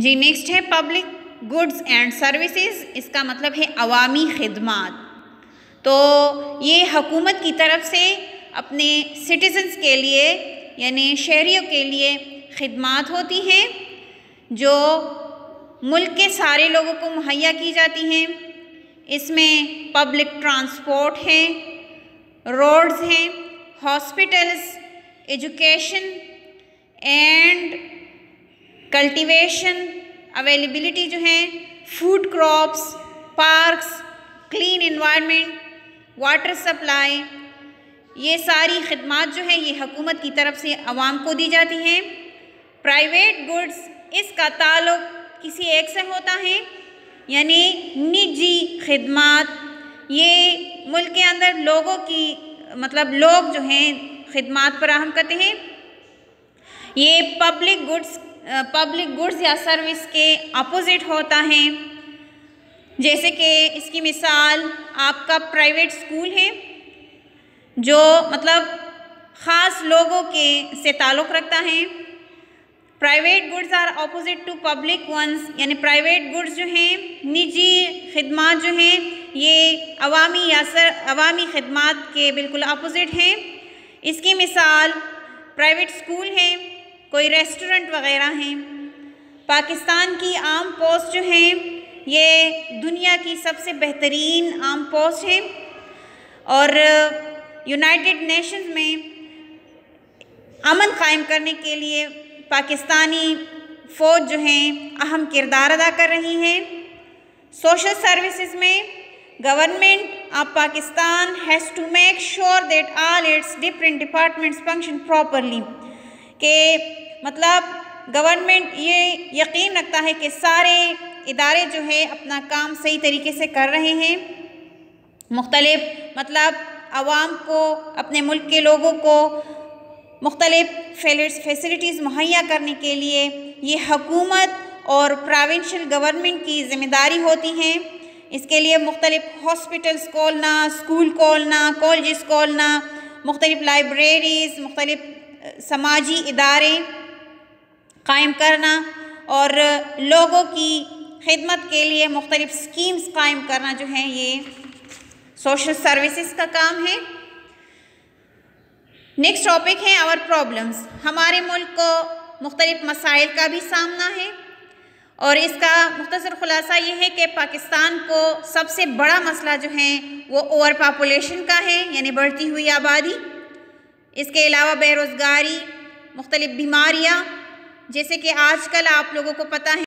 जी next है public goods and services इसका मतलब है अवामी खदमात तो ये हकूमत की तरफ से अपने सिटीजन्स के लिए यानि शहरीों के लिए खदमात होती हैं जो मुल्क के सारे लोगों को मुहैया की जाती हैं इसमें पब्लिक ट्रांसपोर्ट हैं रोड्स हैं hospitals education and cultivation availability जो है food crops parks clean environment water supply ये सारी खदमात जो है ये हकूमत की तरफ से आवाम को दी जाती हैं प्राइवेट गुड्स इसका ताल्लुक किसी एक से होता है यानी निजी खदमात ये मुल्क के अंदर लोगों की मतलब लोग जो हैं खदमात फराहम करते हैं ये पब्लिक गुड्स पब्लिक गुड्स या सर्विस के अपोज़िट होता है जैसे कि इसकी मिसाल आपका प्राइवेट स्कूल है जो मतलब ख़ास लोगों के से ताल्लुक़ रखता है private goods are opposite to public ones यानी प्राइवेट गुड्स जो हैं निजी खदमात जो हैं ये अवामी या सर अवामी खदमात के बिल्कुल अपोजिट हैं इसकी मिसाल प्राइवेट स्कूल हैं कोई रेस्टोरेंट वगैरह हैं पाकिस्तान की आम पोस्ट जो हैं ये दुनिया की सबसे बेहतरीन आम पोस्ट है और यूनाइटेड नेशंस में अमन कायम करने के लिए पाकिस्तानी फ़ौज जो हैं अहम किरदार अदा कर रही हैं सोशल सर्विसेज में government of Pakistan has to make sure that all its different departments function properly कि मतलब गवर्नमेंट ये यकीन रखता है कि सारे इदारे जो है अपना काम सही तरीके से कर रहे हैं मुख्तलिफ मतलब आवाम को अपने मुल्क के लोगों को मुख्तलिफ फैसिलिटीज़ मुहैया करने के लिए ये हकूमत और प्रोविंशियल गवर्नमेंट की जिम्मेदारी होती हैं इसके लिए मुख्तलिफ हॉस्पिटल्स खोलना स्कूल खोलना कॉलेज खोलना मुख्तलिफ लाइब्रेरीज़ मुख्तलिफ समाजी इदारे कायम करना और लोगों की खिदमत के लिए मुख्तलिफ़ स्कीम्स कायम करना जो है ये सोशल सर्विसेज का काम है नेक्स्ट टॉपिक है आवर प्रॉब्लम्स हमारे मुल्क को मुख्तलिफ़ मसाइल का भी सामना है और इसका मुख्तर ख़ुलासा ये है कि पाकिस्तान को सबसे बड़ा मसला जो है वो ओवर पापोलेशन का है यानी बढ़ती हुई आबादी इसके अलावा बेरोज़गारी मुख्तलिफ़ बीमारियाँ जैसे कि आज कल आप लोगों को पता है